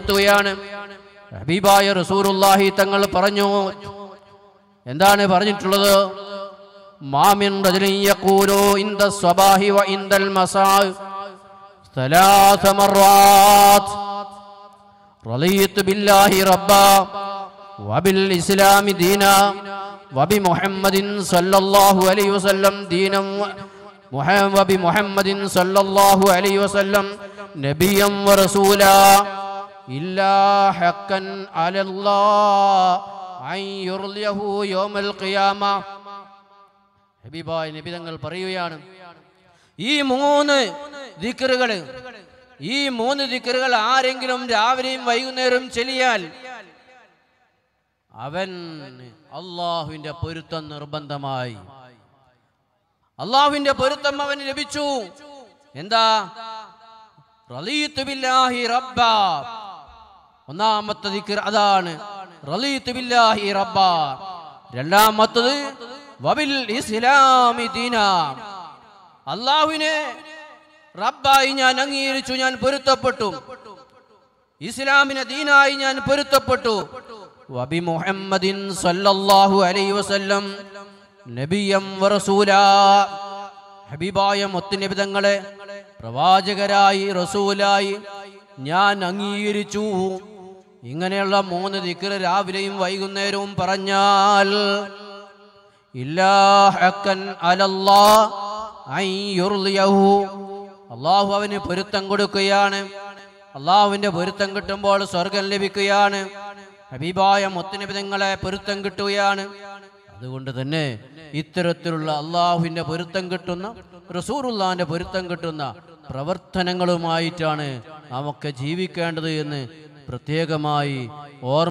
നിർത്തുകയാണ് ഹബീബായ റസൂറുല്ലാഹി തങ്ങൾ പറഞ്ഞു എന്താണ് പറഞ്ഞിട്ടുള്ളത് മാമിൻ ഇന്ദ സ്വബാഹി വ ഇന്ദൽ മസാ ثلاث مرات رضيت بالله ربا وبالإسلام دينا وبمحمد صلى الله عليه وسلم دينا وبمحمد صلى الله عليه وسلم نبيا ورسولا إلا حقا على الله أن يرضيه يوم القيامة ഹബീബായ നിബിതങ്ങൾ പറയുകയാണ് ഈ മൂന്ന് ദിക്കറുകൾ ഈ മൂന്ന് ദിക്കറുകൾ ആരെങ്കിലും രാവിലെയും വൈകുന്നേരവും ചെല്ലിയാൽ അവൻ അള്ളാഹുവിന്റെ പൊരുത്തം നിർബന്ധമായി അള്ളാഹുവിന്റെ പൊരുത്തം അവന് ലഭിച്ചു എന്താ ഒന്നാമത്തെ ദിക്കർ അതാണ് റലീതു ബില്ലാഹി റബ്ബ രണ്ടാമത്തത് വബിൽ ഇസ്ലാമി ദീന അള്ളാഹുവിനെ റബ്ബായി ഞാൻ അംഗീകരിച്ചു ഞാൻ പൊരുത്തപ്പെട്ടു ഇസ്ലാമിനെ ദീനായി ഞാൻ പൊരുത്തപ്പെട്ടു വബി മുഹമ്മദിൻ സല്ലല്ലാഹു അലൈഹി വസല്ലം നബിയം വറസൂല ഹബീബായ മുത്ത് നബിതങ്ങളെ പ്രവാചകരായി റസൂലായി ഞാൻ അംഗീകരിച്ചു ഇങ്ങനെയുള്ള മൂന്ന് ദിക്കർ രാവിലെയും വൈകുന്നേരവും പറഞ്ഞാൽ അള്ളാഹു അവന് പൊരുത്തം കൊടുക്കുകയാണ് അള്ളാഹുവിന്റെ പൊരുത്തം കിട്ടുമ്പോൾ സ്വർഗം ലഭിക്കുകയാണ് ഹബീബായ മുത്തനബിതങ്ങളെ പൊരുത്തം കിട്ടുകയാണ് അതുകൊണ്ട് തന്നെ ഇത്തരത്തിലുള്ള അള്ളാഹുവിന്റെ പൊരുത്തം കിട്ടുന്ന റസൂറുല്ലാന്റെ പൊരുത്തം കിട്ടുന്ന പ്രവർത്തനങ്ങളുമായിട്ടാണ് നമുക്ക് ജീവിക്കേണ്ടത് എന്ന് പ്രത്യേകമായി ഓർമ്മ